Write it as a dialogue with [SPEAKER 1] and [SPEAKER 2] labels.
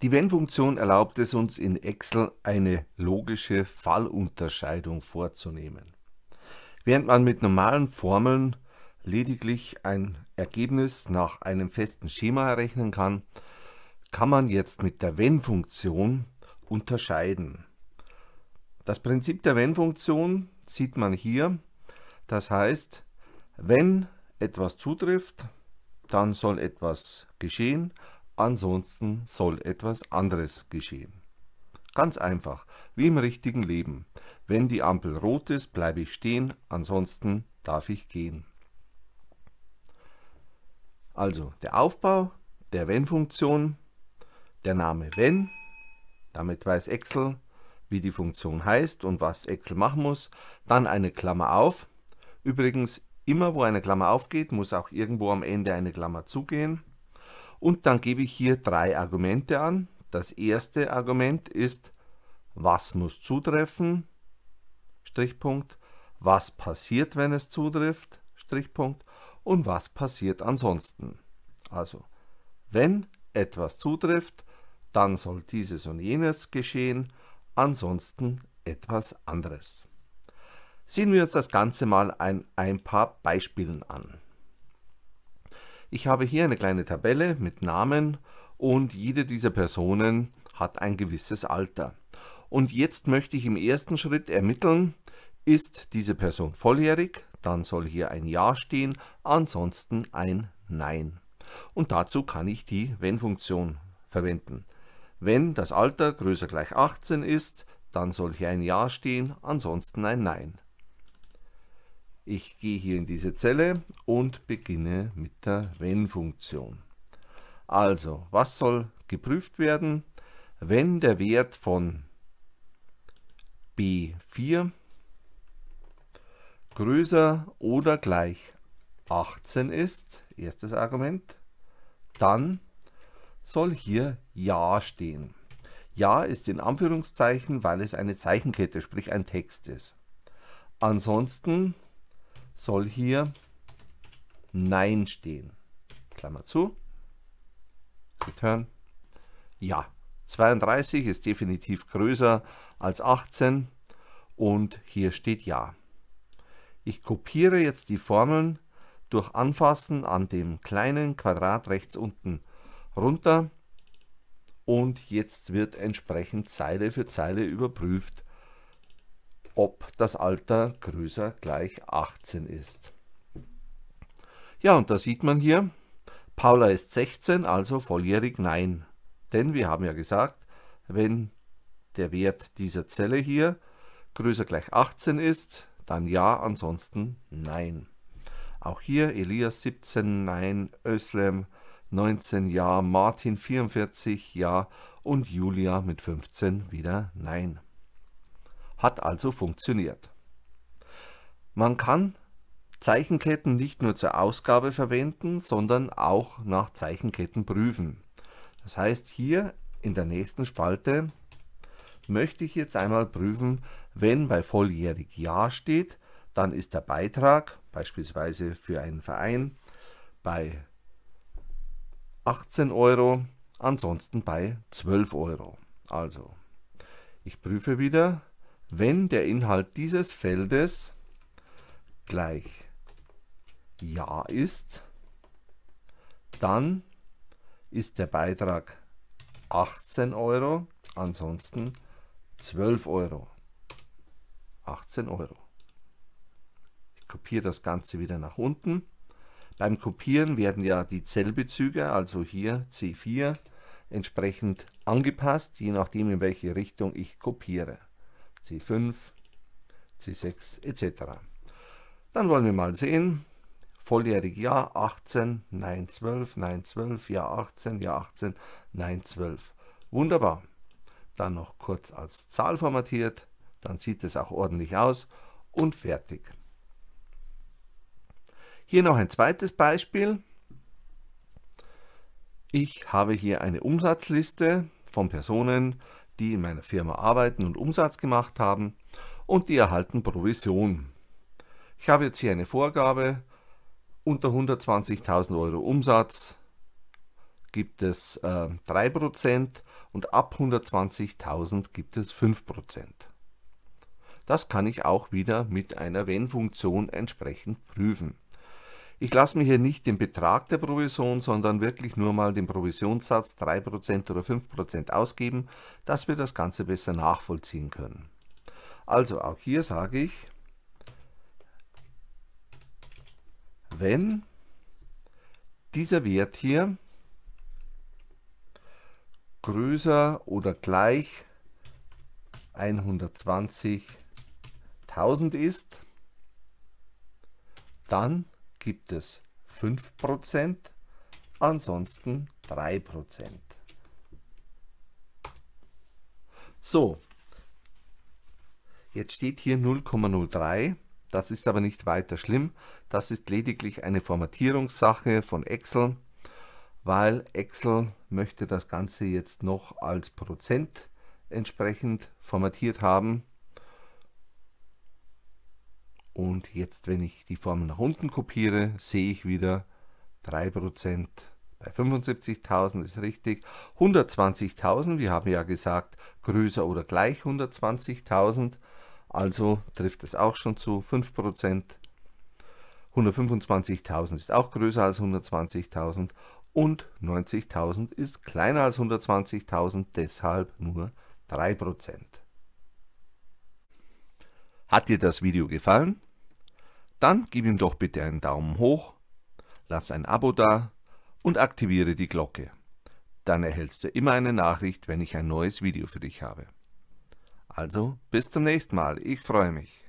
[SPEAKER 1] Die Wenn-Funktion erlaubt es uns in Excel eine logische Fallunterscheidung vorzunehmen. Während man mit normalen Formeln lediglich ein Ergebnis nach einem festen Schema errechnen kann, kann man jetzt mit der Wenn-Funktion unterscheiden. Das Prinzip der Wenn-Funktion sieht man hier. Das heißt, wenn etwas zutrifft, dann soll etwas geschehen ansonsten soll etwas anderes geschehen. Ganz einfach, wie im richtigen Leben. Wenn die Ampel rot ist, bleibe ich stehen, ansonsten darf ich gehen. Also der Aufbau der Wenn-Funktion, der Name Wenn, damit weiß Excel, wie die Funktion heißt und was Excel machen muss, dann eine Klammer auf. Übrigens, immer wo eine Klammer aufgeht, muss auch irgendwo am Ende eine Klammer zugehen. Und dann gebe ich hier drei Argumente an. Das erste Argument ist, was muss zutreffen? Strichpunkt. Was passiert, wenn es zutrifft? Strichpunkt. Und was passiert ansonsten? Also, wenn etwas zutrifft, dann soll dieses und jenes geschehen, ansonsten etwas anderes. Sehen wir uns das Ganze mal an ein paar Beispielen an. Ich habe hier eine kleine Tabelle mit Namen und jede dieser Personen hat ein gewisses Alter. Und jetzt möchte ich im ersten Schritt ermitteln, ist diese Person volljährig, dann soll hier ein Ja stehen, ansonsten ein Nein. Und dazu kann ich die Wenn-Funktion verwenden. Wenn das Alter größer gleich 18 ist, dann soll hier ein Ja stehen, ansonsten ein Nein. Ich gehe hier in diese Zelle und beginne mit der Wenn-Funktion. Also, was soll geprüft werden? Wenn der Wert von B4 größer oder gleich 18 ist, erstes Argument, dann soll hier Ja stehen. Ja ist in Anführungszeichen, weil es eine Zeichenkette, sprich ein Text ist. Ansonsten soll hier Nein stehen. Klammer zu. Return. Ja. 32 ist definitiv größer als 18 und hier steht Ja. Ich kopiere jetzt die Formeln durch Anfassen an dem kleinen Quadrat rechts unten runter und jetzt wird entsprechend Zeile für Zeile überprüft, ob das Alter größer gleich 18 ist. Ja, und da sieht man hier, Paula ist 16, also volljährig nein. Denn wir haben ja gesagt, wenn der Wert dieser Zelle hier größer gleich 18 ist, dann ja, ansonsten nein. Auch hier Elias 17, nein, Özlem 19 Ja, Martin 44 Ja und Julia mit 15 wieder Nein hat also funktioniert. Man kann Zeichenketten nicht nur zur Ausgabe verwenden, sondern auch nach Zeichenketten prüfen. Das heißt, hier in der nächsten Spalte möchte ich jetzt einmal prüfen, wenn bei volljährig Ja steht, dann ist der Beitrag beispielsweise für einen Verein bei 18 Euro, ansonsten bei 12 Euro. Also, ich prüfe wieder wenn der Inhalt dieses Feldes gleich Ja ist, dann ist der Beitrag 18 Euro, ansonsten 12 Euro. 18 Euro. Ich kopiere das Ganze wieder nach unten. Beim Kopieren werden ja die Zellbezüge, also hier C4, entsprechend angepasst, je nachdem in welche Richtung ich kopiere. C5, C6 etc. Dann wollen wir mal sehen. Volljährig Jahr 18, nein 12, nein 12, Jahr 18, Jahr 18, nein 12. Wunderbar. Dann noch kurz als Zahl formatiert, dann sieht es auch ordentlich aus und fertig. Hier noch ein zweites Beispiel. Ich habe hier eine Umsatzliste von Personen, die in meiner Firma arbeiten und Umsatz gemacht haben und die erhalten Provision. Ich habe jetzt hier eine Vorgabe, unter 120.000 Euro Umsatz gibt es äh, 3% und ab 120.000 gibt es 5%. Das kann ich auch wieder mit einer Wenn-Funktion entsprechend prüfen. Ich lasse mir hier nicht den Betrag der Provision, sondern wirklich nur mal den Provisionssatz 3% oder 5% ausgeben, dass wir das Ganze besser nachvollziehen können. Also auch hier sage ich, wenn dieser Wert hier größer oder gleich 120.000 ist, dann gibt es 5%, ansonsten 3%. So, jetzt steht hier 0,03. Das ist aber nicht weiter schlimm. Das ist lediglich eine Formatierungssache von Excel, weil Excel möchte das Ganze jetzt noch als Prozent entsprechend formatiert haben. Und jetzt, wenn ich die Formel nach unten kopiere, sehe ich wieder 3% bei 75.000 ist richtig. 120.000, wir haben ja gesagt, größer oder gleich 120.000. Also trifft es auch schon zu 5%. 125.000 ist auch größer als 120.000 und 90.000 ist kleiner als 120.000, deshalb nur 3%. Hat dir das Video gefallen? Dann gib ihm doch bitte einen Daumen hoch, lass ein Abo da und aktiviere die Glocke. Dann erhältst du immer eine Nachricht, wenn ich ein neues Video für dich habe. Also bis zum nächsten Mal, ich freue mich.